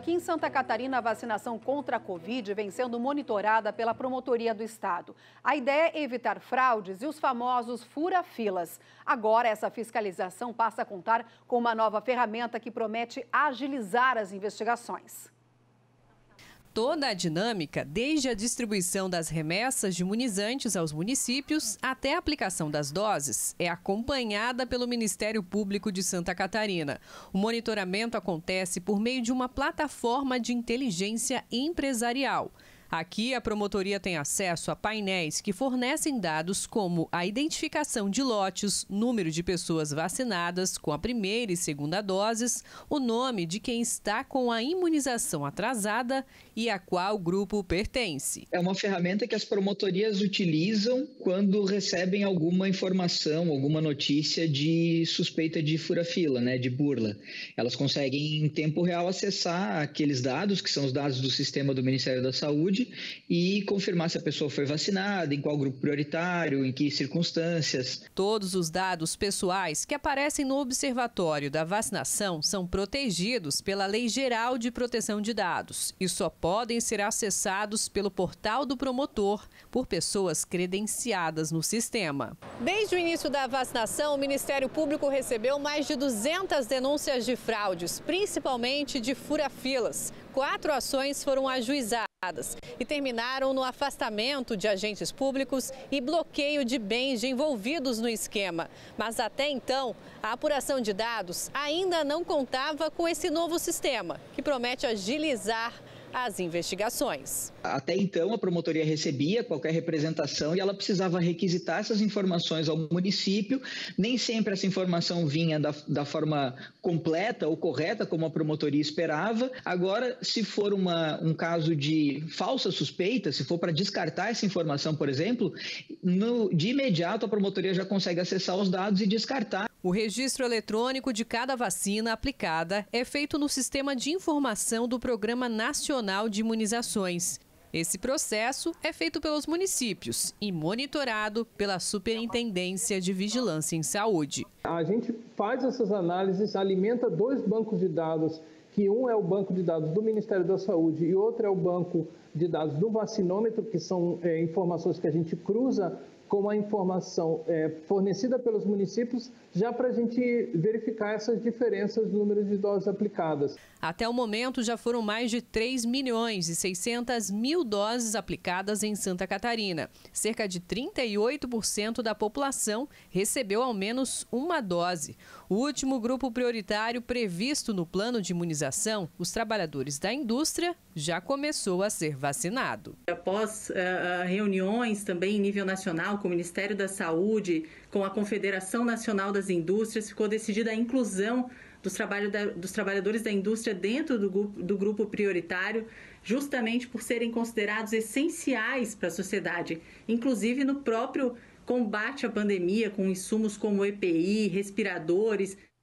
Aqui em Santa Catarina, a vacinação contra a Covid vem sendo monitorada pela Promotoria do Estado. A ideia é evitar fraudes e os famosos fura-filas. Agora, essa fiscalização passa a contar com uma nova ferramenta que promete agilizar as investigações toda a dinâmica, desde a distribuição das remessas de imunizantes aos municípios até a aplicação das doses, é acompanhada pelo Ministério Público de Santa Catarina. O monitoramento acontece por meio de uma plataforma de inteligência empresarial. Aqui, a promotoria tem acesso a painéis que fornecem dados como a identificação de lotes, número de pessoas vacinadas com a primeira e segunda doses, o nome de quem está com a imunização atrasada e a qual grupo pertence. É uma ferramenta que as promotorias utilizam quando recebem alguma informação, alguma notícia de suspeita de fura-fila, né, de burla. Elas conseguem em tempo real acessar aqueles dados, que são os dados do sistema do Ministério da Saúde, e confirmar se a pessoa foi vacinada, em qual grupo prioritário, em que circunstâncias. Todos os dados pessoais que aparecem no Observatório da Vacinação são protegidos pela Lei Geral de Proteção de Dados e só podem ser acessados pelo portal do promotor por pessoas credenciadas no sistema. Desde o início da vacinação, o Ministério Público recebeu mais de 200 denúncias de fraudes, principalmente de fura-filas. Quatro ações foram ajuizadas e terminaram no afastamento de agentes públicos e bloqueio de bens envolvidos no esquema. Mas até então, a apuração de dados ainda não contava com esse novo sistema, que promete agilizar as investigações. Até então, a promotoria recebia qualquer representação e ela precisava requisitar essas informações ao município. Nem sempre essa informação vinha da, da forma completa ou correta, como a promotoria esperava. Agora, se for uma, um caso de falsa suspeita, se for para descartar essa informação, por exemplo, no, de imediato a promotoria já consegue acessar os dados e descartar. O registro eletrônico de cada vacina aplicada é feito no sistema de informação do Programa Nacional de Imunizações. Esse processo é feito pelos municípios e monitorado pela Superintendência de Vigilância em Saúde. A gente faz essas análises, alimenta dois bancos de dados que um é o banco de dados do Ministério da Saúde e outro é o banco de dados do vacinômetro, que são é, informações que a gente cruza com a informação é, fornecida pelos municípios, já para a gente verificar essas diferenças no número de doses aplicadas. Até o momento, já foram mais de 3 milhões e 600 mil doses aplicadas em Santa Catarina. Cerca de 38% da população recebeu ao menos uma dose. O último grupo prioritário previsto no plano de imunização imunização, os trabalhadores da indústria já começou a ser vacinado. Após uh, reuniões também em nível nacional com o Ministério da Saúde, com a Confederação Nacional das Indústrias, ficou decidida a inclusão dos, trabalho da, dos trabalhadores da indústria dentro do, do grupo prioritário, justamente por serem considerados essenciais para a sociedade, inclusive no próprio combate à pandemia com insumos como EPI, respiradores.